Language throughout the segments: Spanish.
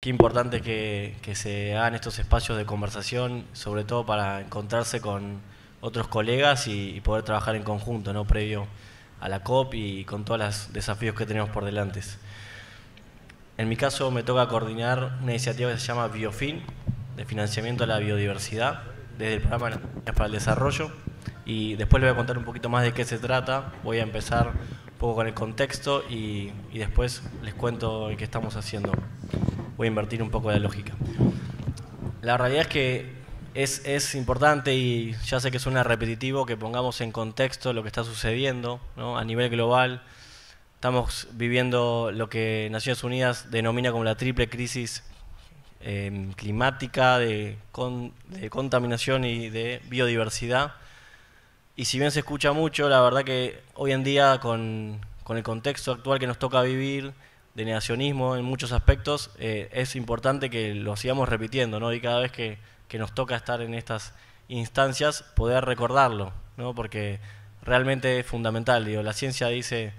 Qué importante que, se hagan estos espacios de conversación, sobre todo para encontrarse con otros colegas y, poder trabajar en conjunto, ¿no? previo a la COP y con todos los desafíos que tenemos por delante. En mi caso me toca coordinar una iniciativa que se llama Biofin, de financiamiento a la biodiversidad, desde el programa de para el desarrollo. Y después les voy a contar un poquito más de qué se trata. Voy a empezar un poco con el contexto y, y después les cuento qué estamos haciendo voy a invertir un poco de lógica. La realidad es que es, es, importante y ya sé que suena repetitivo que pongamos en contexto lo que está sucediendo a nivel global. Estamos viviendo lo que Naciones Unidas denomina como la triple crisis em, climática, de, de, contaminación y de biodiversidad. Y si bien se escucha mucho, la verdad que hoy en día con, con el contexto actual que nos toca vivir, de negacionismo en muchos aspectos, eh, es importante que lo sigamos repitiendo, Y cada vez que, nos toca estar en estas instancias, poder recordarlo, Porque realmente es fundamental, digo, la ciencia dice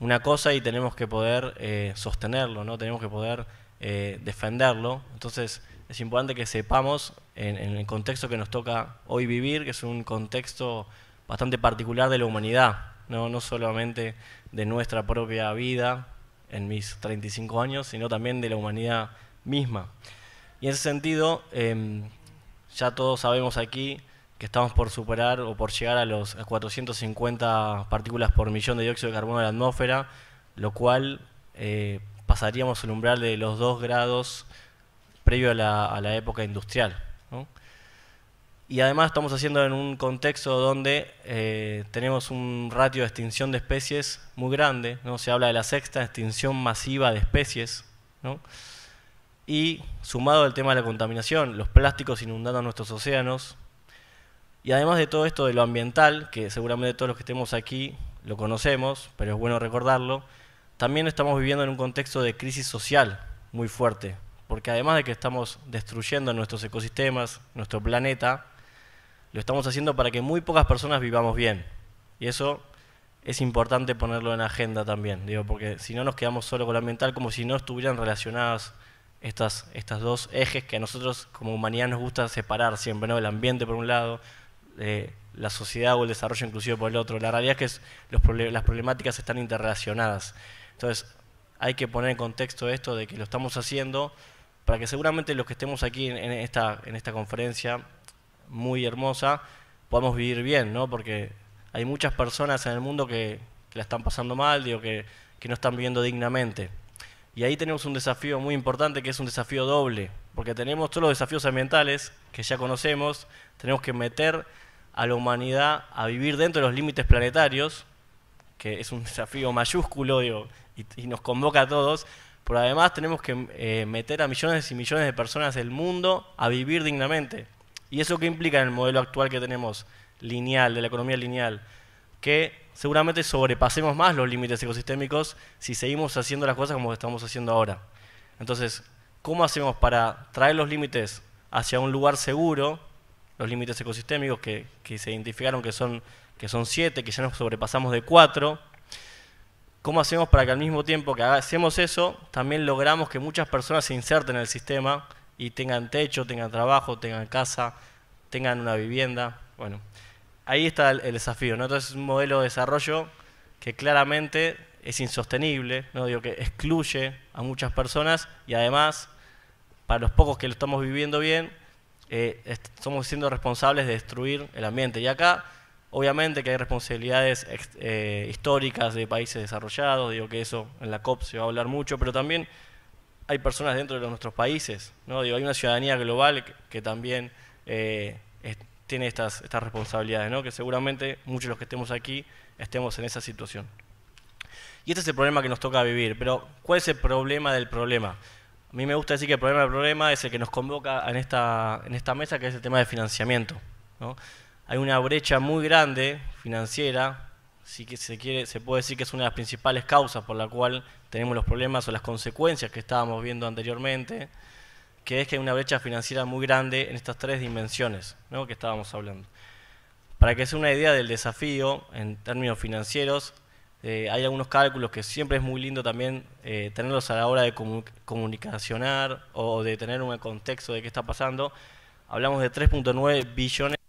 una cosa y tenemos que poder eh, sostenerlo, ¿no? Tenemos que poder eh, defenderlo. Entonces, es importante que sepamos en, el contexto que nos toca hoy vivir, que es un contexto bastante particular de la humanidad, no, no solamente de nuestra propia vida, en mis 35 años, sino también de la humanidad misma. Y en ese sentido, em, ya todos sabemos aquí que estamos por superar o por llegar a los 450 partículas por millón de dióxido de carbono en la atmósfera, lo cual eh, pasaríamos el umbral de los 2 grados previo a la, época industrial y además estamos haciendo en un contexto donde eh, tenemos un ratio de extinción de especies muy grande, ¿no? se habla de la sexta extinción masiva de especies, y sumado al tema de la contaminación, los plásticos inundando nuestros océanos, y además de todo esto de lo ambiental, que seguramente todos los que estemos aquí lo conocemos, pero es bueno recordarlo, también estamos viviendo en un contexto de crisis social muy fuerte, porque además de que estamos destruyendo nuestros ecosistemas, nuestro planeta, lo estamos haciendo para que muy pocas personas vivamos bien. Y eso es importante ponerlo en agenda también, digo, porque si no nos quedamos solo con lo ambiental, como si no estuvieran relacionadas estas, estas dos ejes que a nosotros como humanidad nos gusta separar siempre, ¿no? El ambiente por un lado, eh, la sociedad o el desarrollo inclusivo por el otro. La realidad es que las problemáticas están interrelacionadas. Entonces, hay que poner en contexto esto de que lo estamos haciendo para que seguramente los que estemos aquí esta, en esta conferencia muy hermosa, podemos vivir bien, ¿no? Porque hay muchas personas en el mundo que, la están pasando mal, digo, que, que no están viviendo dignamente. Y ahí tenemos un desafío muy importante que es un desafío doble, porque tenemos todos los desafíos ambientales que ya conocemos, tenemos que meter a la humanidad a vivir dentro de los límites planetarios, que es un desafío mayúsculo y, nos convoca a todos, pero además tenemos que eh, meter a millones y millones de personas del mundo a vivir dignamente. ¿Y eso que implica en el modelo actual que tenemos, lineal, de la economía lineal? Que seguramente sobrepasemos más los límites ecosistémicos si seguimos haciendo las cosas como estamos haciendo ahora. Entonces, ¿cómo hacemos para traer los límites hacia un lugar seguro, los límites ecosistémicos que, se identificaron que son, que son siete, que ya nos sobrepasamos de cuatro? ¿Cómo hacemos para que al mismo tiempo que hacemos eso, también logramos que muchas personas se inserten en el sistema? y tengan techo, tengan trabajo, tengan casa, tengan una vivienda. Bueno, ahí está el, desafío. ¿no? Entonces es un modelo de desarrollo que claramente es insostenible, ¿no? Digo, que excluye a muchas personas y además, para los pocos que lo estamos viviendo bien, eh, somos siendo responsables de destruir el ambiente. Y acá, obviamente que hay responsabilidades eh, históricas de países desarrollados, digo que eso en la COP se va a hablar mucho, pero también hay personas dentro de nuestros países, ¿no? hay una ciudadanía global que, también eh, tiene estas, responsabilidades, ¿no? Que seguramente muchos de los que estemos aquí estemos en esa situación. Y este es el problema que nos toca vivir, pero ¿cuál es el problema del problema? A mí me gusta decir que el problema del problema es el que nos convoca en esta, mesa, que es el tema de financiamiento. Hay una brecha muy grande financiera que se, quiere, se puede decir que es una de las principales causas por la cual tenemos los problemas o las consecuencias que estábamos viendo anteriormente, que es que hay una brecha financiera muy grande en estas tres dimensiones que estábamos hablando. Para que sea una idea del desafío en términos financieros, eh, hay algunos cálculos que siempre es muy lindo también eh, tenerlos a la hora de comunicar comunicacionar o de tener un contexto de qué está pasando. Hablamos de 3.9 billones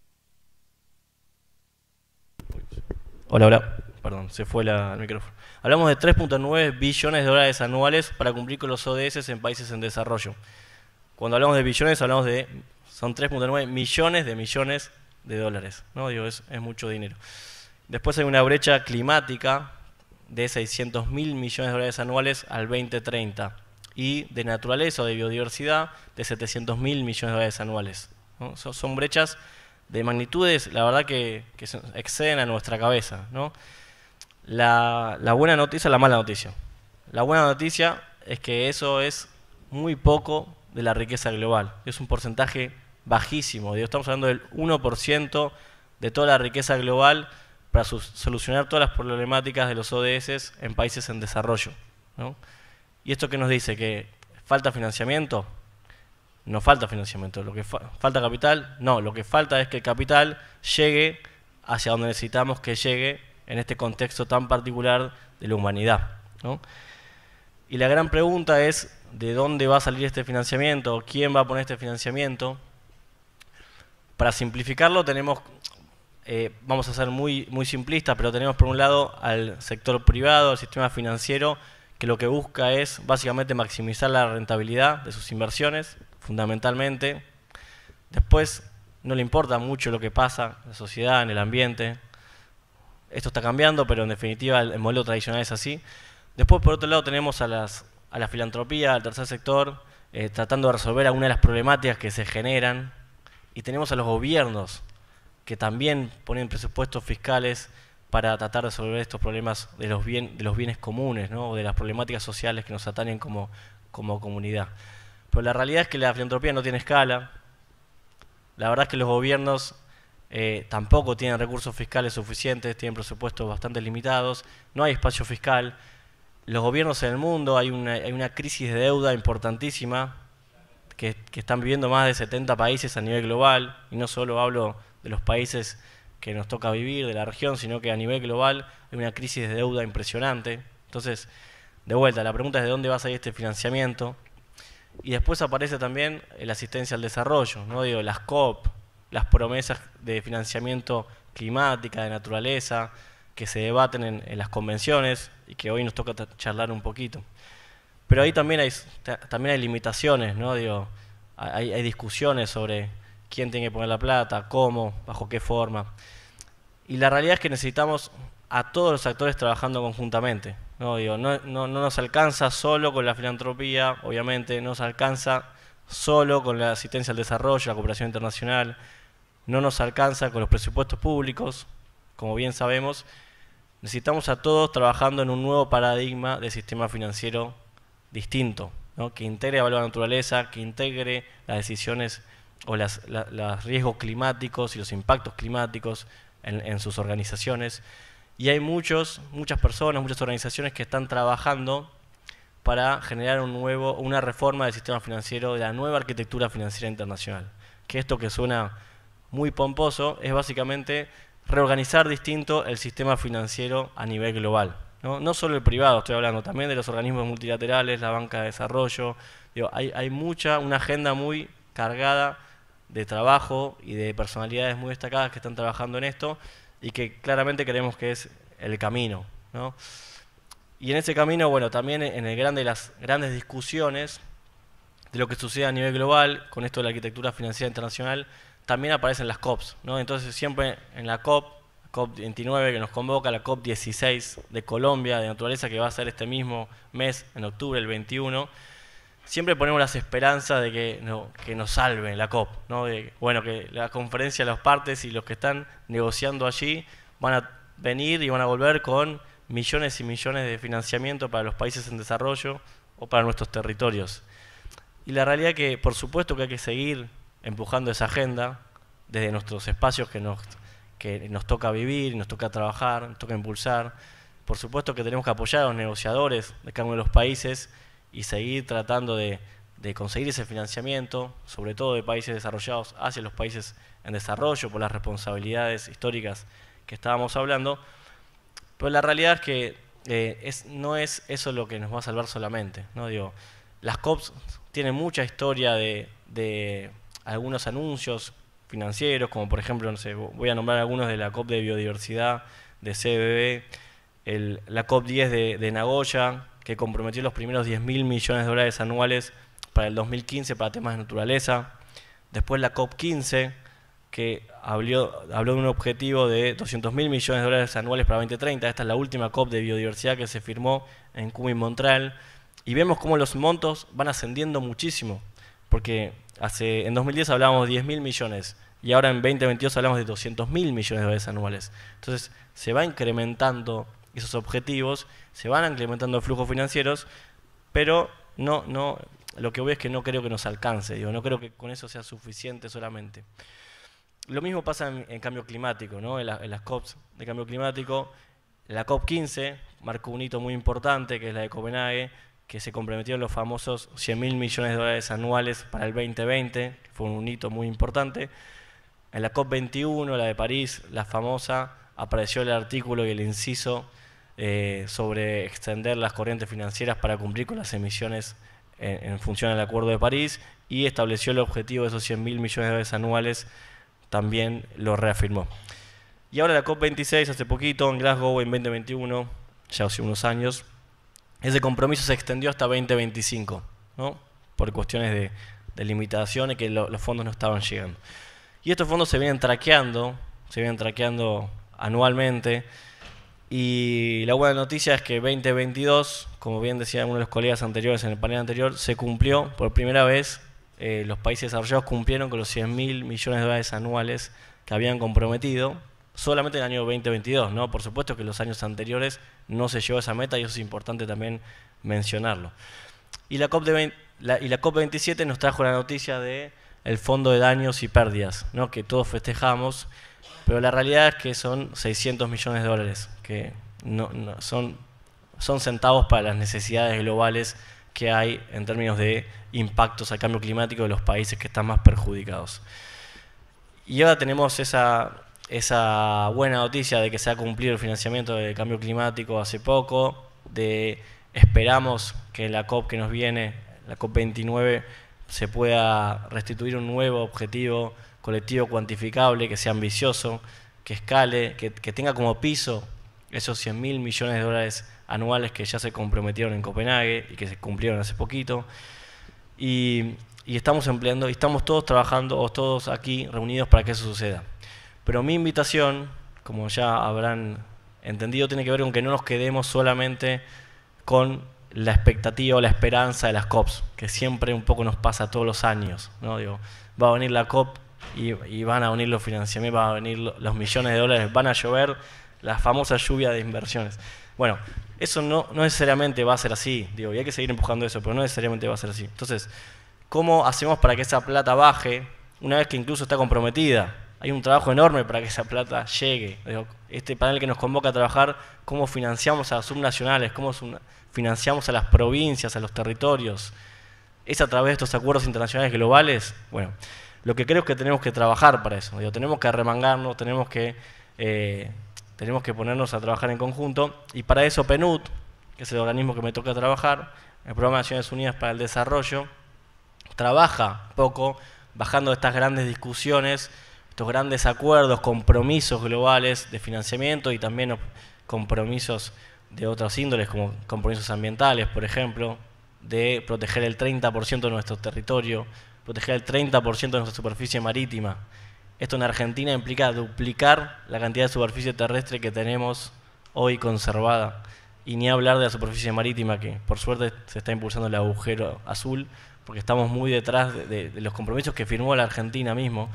Hola, hola. Perdón, se fue la, el micrófono. Hablamos de 3.9 billones de dólares anuales para cumplir con los ODS en países en desarrollo. Cuando hablamos de billones, hablamos de. Son 3.9 millones de millones de dólares. ¿no? Digo, es, mucho dinero. Después hay una brecha climática de 600 mil millones de dólares anuales al 2030 y de naturaleza o de biodiversidad de 700 mil millones de dólares anuales. Son brechas de magnitudes, la verdad que, exceden a nuestra cabeza. ¿no? La, buena noticia la mala noticia. La buena noticia es que eso es muy poco de la riqueza global. Es un porcentaje bajísimo. estamos hablando del 1% de toda la riqueza global para solucionar todas las problemáticas de los ODS en países en desarrollo. ¿Y esto qué nos dice? ¿Que falta financiamiento? no falta financiamiento, lo que falta capital, no, lo que falta es que el capital llegue hacia donde necesitamos que llegue en este contexto tan particular de la humanidad. Y la gran pregunta es, ¿de dónde va a salir este financiamiento? ¿Quién va a poner este financiamiento? Para simplificarlo tenemos, eh, vamos a ser muy, muy simplistas, pero tenemos por un lado al sector privado, al sistema financiero, que lo que busca es básicamente maximizar la rentabilidad de sus inversiones, fundamentalmente. Después no le importa mucho lo que pasa en la sociedad, en el ambiente. Esto está cambiando, pero en definitiva el, modelo tradicional es así. Después, por otro lado, tenemos a, las, la filantropía, al tercer sector, eh, tratando de resolver algunas de las problemáticas que se generan. Y tenemos a los gobiernos, que también ponen presupuestos fiscales para tratar de resolver estos problemas de los, de los bienes comunes ¿no? o de las problemáticas sociales que nos atañen como, comunidad. Pero la realidad es que la filantropía no tiene escala. La verdad es que los gobiernos eh, tampoco tienen recursos fiscales suficientes, tienen presupuestos bastante limitados, no hay espacio fiscal. Los gobiernos en el mundo, hay una, crisis de deuda importantísima que, que están viviendo más de 70 países a nivel global, y no solo hablo de los países que nos toca vivir de la región, sino que a nivel global hay una crisis de deuda impresionante. Entonces, de vuelta, la pregunta es de dónde va a salir este financiamiento. Y después aparece también la asistencia al desarrollo, ¿no? Digo, las COP, las promesas de financiamiento climática, de naturaleza, que se debaten en, las convenciones y que hoy nos toca charlar un poquito. Pero ahí también hay, también hay limitaciones, ¿no? Digo, hay discusiones sobre quién tiene que poner la plata, cómo, bajo qué forma. Y la realidad es que necesitamos a todos los actores trabajando conjuntamente. No, no, nos alcanza solo con la filantropía, obviamente, no nos alcanza solo con la asistencia al desarrollo, la cooperación internacional, no nos alcanza con los presupuestos públicos, como bien sabemos. Necesitamos a todos trabajando en un nuevo paradigma de sistema financiero distinto, que integre valor a la naturaleza, que integre las decisiones o los riesgos climáticos y los impactos climáticos en, sus organizaciones. Y hay muchos, muchas personas, muchas organizaciones que están trabajando para generar un nuevo, una reforma del sistema financiero, de la nueva arquitectura financiera internacional. Que esto que suena muy pomposo es básicamente reorganizar distinto el sistema financiero a nivel global. No, solo el privado, estoy hablando también de los organismos multilaterales, la banca de desarrollo. hay, hay mucha, una agenda muy cargada de trabajo y de personalidades muy destacadas que están trabajando en esto y que claramente creemos que es el camino. Y en ese camino, bueno, también en el grande las grandes discusiones de lo que sucede a nivel global con esto de la arquitectura financiera internacional, también aparecen las COPs. ¿no? Entonces siempre en la COP, COP 29 que nos convoca, la COP 16 de Colombia, de naturaleza que va a ser este mismo mes, en octubre, el 21, siempre ponemos las esperanzas de que, nos salve la COP, de, bueno, que la conferencia, las partes y los que están negociando allí van a venir y van a volver con millones y millones de financiamiento para los países en desarrollo o para nuestros territorios. Y la realidad es que, por supuesto que hay que seguir empujando esa agenda desde nuestros espacios que nos, que nos toca vivir, nos toca trabajar, nos toca impulsar. Por supuesto que tenemos que apoyar a los negociadores de cada uno de los países y seguir tratando de, conseguir ese financiamiento, sobre todo de países desarrollados hacia los países en desarrollo por las responsabilidades históricas que estábamos hablando. Pero la realidad es que eh, no es eso lo que nos va a salvar solamente. ¿no? Digo, las COPs tienen mucha historia de, algunos anuncios financieros, como por ejemplo, no sé, voy a nombrar algunos de la COP de biodiversidad, de CBB, la COP 10 de Nagoya, que comprometió los primeros 10 mil millones de dólares anuales para el 2015 para temas de naturaleza. Después la COP15, que habló, habló de un objetivo de 200 mil millones de dólares anuales para 2030. Esta es la última COP de biodiversidad que se firmó en Cuba y Montreal. Y vemos cómo los montos van ascendiendo muchísimo, porque hace, en 2010 hablábamos de 10 mil millones y ahora en 2022 hablamos de 200 mil millones de dólares anuales. Entonces se va incrementando esos objetivos, se van incrementando flujos financieros, pero no, no, lo que veo es que no creo que nos alcance, digo, no creo que con eso sea suficiente solamente. Lo mismo pasa en, cambio climático, ¿no? en, las COPs de cambio climático. La COP15 marcó un hito muy importante, que es la de Copenhague, que se comprometieron los famosos 100 mil millones de dólares anuales para el 2020, fue un hito muy importante. En la COP21, la de París, la famosa, apareció el artículo y el inciso eh, sobre extender las corrientes financieras para cumplir con las emisiones en, función del Acuerdo de París y estableció el objetivo de esos 100 mil millones de dólares anuales, también lo reafirmó. Y ahora la COP26, hace poquito, en Glasgow, en 2021, ya hace unos años, ese compromiso se extendió hasta 2025, ¿no? por cuestiones de, limitaciones que los fondos no estaban llegando. Y estos fondos se vienen traqueando, se vienen traqueando anualmente. Y la buena noticia es que 2022, como bien decían uno de los colegas anteriores en el panel anterior, se cumplió por primera vez. Eh, los países desarrollados cumplieron con los 100 mil millones de dólares anuales que habían comprometido solamente en el año 2022. ¿no? Por supuesto que los años anteriores no se llevó a esa meta y eso es importante también mencionarlo. Y la, COP y la COP27 nos trajo la noticia de el fondo de daños y pérdidas, ¿no? que todos festejamos pero la realidad es que son 600 millones de dólares, que son, son centavos para las necesidades globales que hay en términos de impactos al cambio climático de los países que están más perjudicados. Y ahora tenemos esa, buena noticia de que se ha cumplido el financiamiento del cambio climático hace poco, de esperamos que la COP que nos viene, la COP 29, se pueda restituir un nuevo objetivo colectivo cuantificable, que sea ambicioso, que escale, que, tenga como piso esos 100 mil millones de dólares anuales que ya se comprometieron en Copenhague y que se cumplieron hace poquito. Y, estamos empleando, y estamos todos trabajando, o todos aquí reunidos para que eso suceda. Pero mi invitación, como ya habrán entendido, tiene que ver con que no nos quedemos solamente con la expectativa o la esperanza de las COPs, que siempre un poco nos pasa todos los años. ¿no? Digo, va a venir la COP, y, van a unir los financiamientos, van a venir los millones de dólares, van a llover la famosa lluvia de inversiones. Bueno, eso no, no necesariamente va a ser así, digo, y hay que seguir empujando eso, pero no necesariamente va a ser así. Entonces, ¿cómo hacemos para que esa plata baje una vez que incluso está comprometida? Hay un trabajo enorme para que esa plata llegue. este panel que nos convoca a trabajar, cómo financiamos a subnacionales, cómo financiamos a las provincias, a los territorios, es a través de estos acuerdos internacionales globales. Bueno, lo que creo es que tenemos que trabajar para eso. tenemos que arremangarnos, tenemos que, eh, tenemos que ponernos a trabajar en conjunto. Y para eso PNUD, que es el organismo que me toca trabajar, el Programa de Naciones Unidas para el Desarrollo, trabaja poco bajando estas grandes discusiones, estos grandes acuerdos, compromisos globales de financiamiento y también compromisos de otras índoles, como compromisos ambientales, por ejemplo, de proteger el 30% de nuestro territorio proteger el 30% de nuestra superficie marítima. Esto en Argentina implica duplicar la cantidad de superficie terrestre que tenemos hoy conservada. Y ni hablar de la superficie marítima, que por suerte se está impulsando el agujero azul, porque estamos muy detrás de, los compromisos que firmó la Argentina mismo.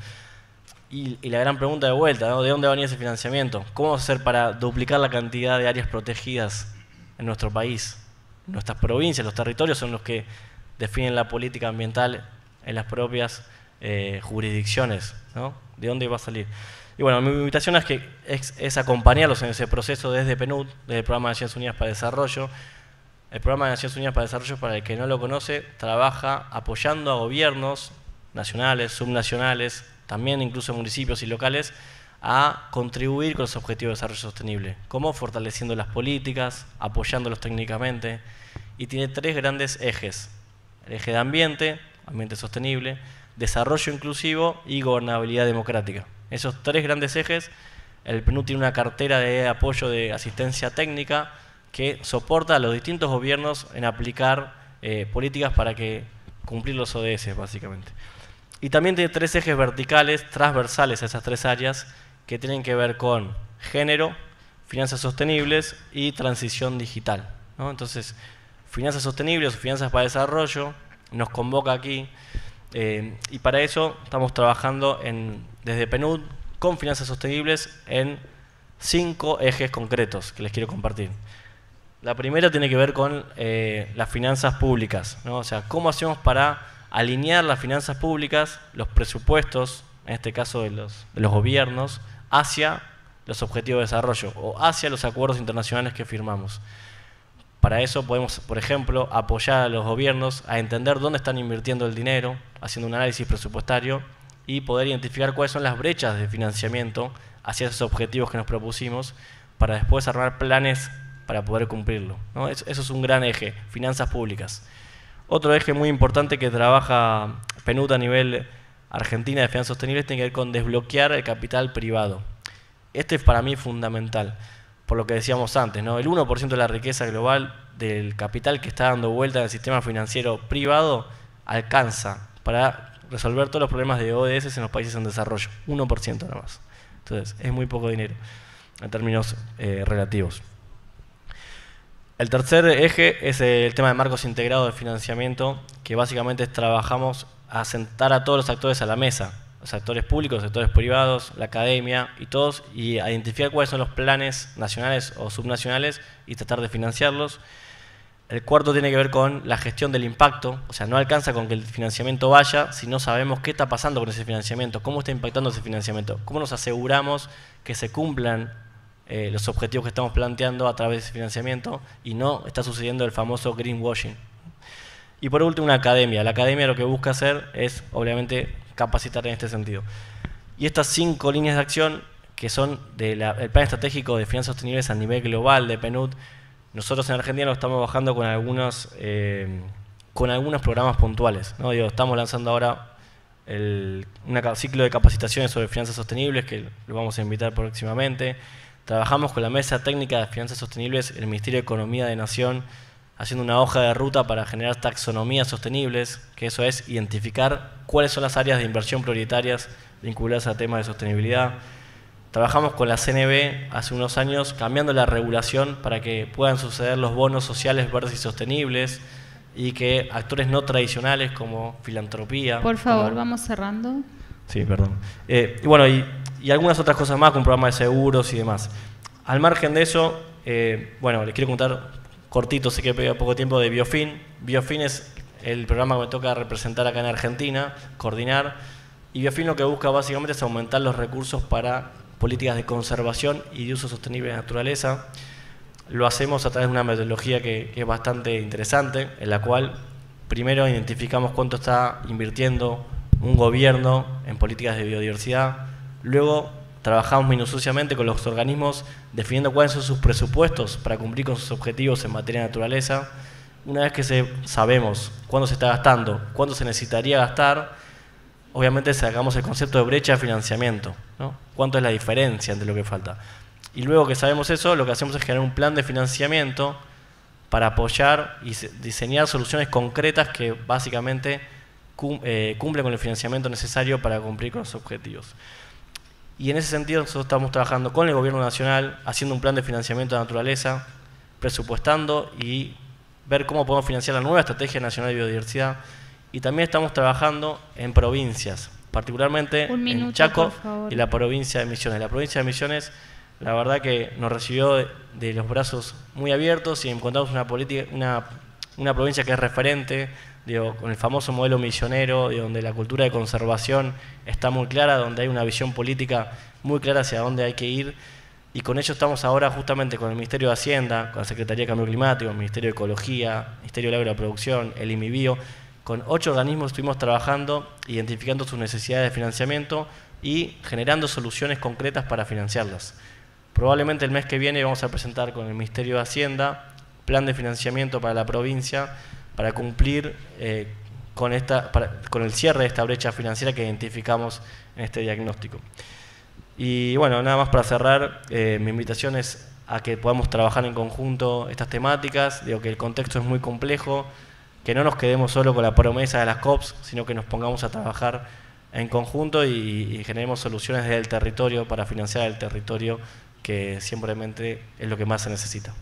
Y, la gran pregunta de vuelta, ¿de dónde va a venir ese financiamiento? ¿Cómo hacer para duplicar la cantidad de áreas protegidas en nuestro país? Nuestras provincias, los territorios son los que definen la política ambiental en las propias eh, jurisdicciones, ¿no? ¿De dónde va a salir? Y bueno, mi invitación es, que, es, acompañarlos en ese proceso desde PNUD, desde el Programa de Naciones Unidas para el Desarrollo. El Programa de Naciones Unidas para el Desarrollo, para el que no lo conoce, trabaja apoyando a gobiernos nacionales, subnacionales, también incluso municipios y locales, a contribuir con los objetivos de desarrollo sostenible, como fortaleciendo las políticas, apoyándolos técnicamente, y tiene tres grandes ejes. El eje de ambiente, ambiente sostenible, desarrollo inclusivo y gobernabilidad democrática. Esos tres grandes ejes, el PNUD tiene una cartera de apoyo de asistencia técnica que soporta a los distintos gobiernos en aplicar eh, políticas para que cumplir los ODS, básicamente. Y también tiene tres ejes verticales, transversales a esas tres áreas, que tienen que ver con género, finanzas sostenibles y transición digital. Entonces, finanzas sostenibles finanzas para desarrollo, nos convoca aquí. Eh, y para eso estamos trabajando desde PNUD con finanzas sostenibles en cinco ejes concretos que les quiero compartir. La primera tiene que ver con eh, las finanzas públicas, ¿no? o sea, cómo hacemos para alinear las finanzas públicas, los presupuestos, en este caso de los gobiernos, hacia los objetivos de desarrollo o hacia los acuerdos internacionales que firmamos. Para eso podemos, por ejemplo, apoyar a los gobiernos a entender dónde están invirtiendo el dinero, haciendo un análisis presupuestario y poder identificar cuáles son las brechas de financiamiento hacia esos objetivos que nos propusimos para después armar planes para poder cumplirlo. Eso es un gran eje, finanzas públicas. Otro eje muy importante que trabaja Penuta a nivel Argentina de Finanzas Sostenibles tiene que ver con desbloquear el capital privado. Este es para mí fundamental por lo que decíamos antes, ¿no? El 1% de la riqueza global del capital que está dando vuelta en el sistema financiero privado alcanza para resolver todos los problemas de ODS en los países en desarrollo. 1% nada más. Entonces, es muy poco dinero en términos eh, relativos. El tercer eje es el tema de marcos integrados de financiamiento, que básicamente trabajamos a sentar a todos los actores a la mesa los actores públicos, sectores privados, la academia y todos, y identificar cuáles son los planes nacionales o subnacionales y tratar de financiarlos. El cuarto tiene que ver con la gestión del impacto, o sea, no alcanza con que el financiamiento vaya si no sabemos qué está pasando con ese financiamiento, cómo está impactando ese financiamiento, cómo nos aseguramos que se cumplan eh, los objetivos que estamos planteando a través de ese financiamiento y no está sucediendo el famoso greenwashing. Y por último, una academia. La academia lo que busca hacer es, obviamente, capacitar en este sentido. Y estas cinco líneas de acción, que son el Plan Estratégico de Finanzas Sostenibles a nivel global de PNUD, nosotros en Argentina lo estamos bajando con algunos, eh, con algunos programas puntuales. estamos lanzando ahora un ciclo de capacitaciones sobre finanzas sostenibles que lo vamos a invitar próximamente. Trabajamos con la Mesa Técnica de Finanzas Sostenibles, el Ministerio de Economía de Nación, haciendo una hoja de ruta para generar taxonomías sostenibles, que eso es identificar cuáles son las áreas de inversión prioritarias vinculadas a temas de sostenibilidad. Trabajamos con la CNB hace unos años cambiando la regulación para que puedan suceder los bonos sociales verdes y sostenibles y que actores no tradicionales como filantropía. Por favor, vamos cerrando. Sí, perdón. Eh, y bueno, y, algunas otras cosas más, con programas de seguros y demás. Al margen de eso, eh, bueno, les quiero contar cortito, sé que pega poco tiempo, de Biofin. Biofin es el programa que me toca representar acá en Argentina, coordinar. Y Biofin lo que busca básicamente es aumentar los recursos para políticas de conservación y de uso sostenible de la naturaleza. Lo hacemos a través de una metodología que, que es bastante interesante, en la cual primero identificamos cuánto está invirtiendo un gobierno en políticas de biodiversidad, luego Trabajamos minuciosamente con los organismos definiendo cuáles son sus presupuestos para cumplir con sus objetivos en materia de naturaleza. Una vez que sabemos cuándo se está gastando, cuándo se necesitaría gastar, obviamente sacamos el concepto de brecha de financiamiento. ¿no? ¿Cuánto es la diferencia entre lo que falta? Y luego que sabemos eso, lo que hacemos es generar un plan de financiamiento para apoyar y diseñar soluciones concretas que básicamente eh, cumplen con el financiamiento necesario para cumplir con los objetivos. Y en ese sentido nosotros estamos trabajando con el Gobierno Nacional, haciendo un plan de financiamiento de naturaleza, presupuestando y ver cómo podemos financiar la nueva Estrategia Nacional de Biodiversidad. Y también estamos trabajando en provincias, particularmente en Chaco y la provincia de Misiones. La provincia de Misiones, la verdad que nos recibió de, los brazos muy abiertos y encontramos una, una provincia que es referente con el famoso modelo misionero, donde la cultura de conservación está muy clara, donde hay una visión política muy clara hacia dónde hay que ir. Y con ello estamos ahora justamente con el Ministerio de Hacienda, con la Secretaría de Cambio Climático, el Ministerio de Ecología, el Ministerio de la Agroproducción, el IMIBIO. Con ocho organismos estuvimos trabajando, identificando sus necesidades de financiamiento y generando soluciones concretas para financiarlas. Probablemente el mes que viene vamos a presentar con el Ministerio de Hacienda plan de financiamiento para la provincia para cumplir eh, con, esta, con el cierre de esta brecha financiera que identificamos en este diagnóstico. Y bueno, nada más para cerrar, eh, mi invitación es a que podamos trabajar en conjunto estas temáticas, digo que el contexto es muy complejo, que no nos quedemos solo con la promesa de las COPs, sino que nos pongamos a trabajar en conjunto y, generemos soluciones desde el territorio para financiar el territorio, que simplemente es lo que más se necesita.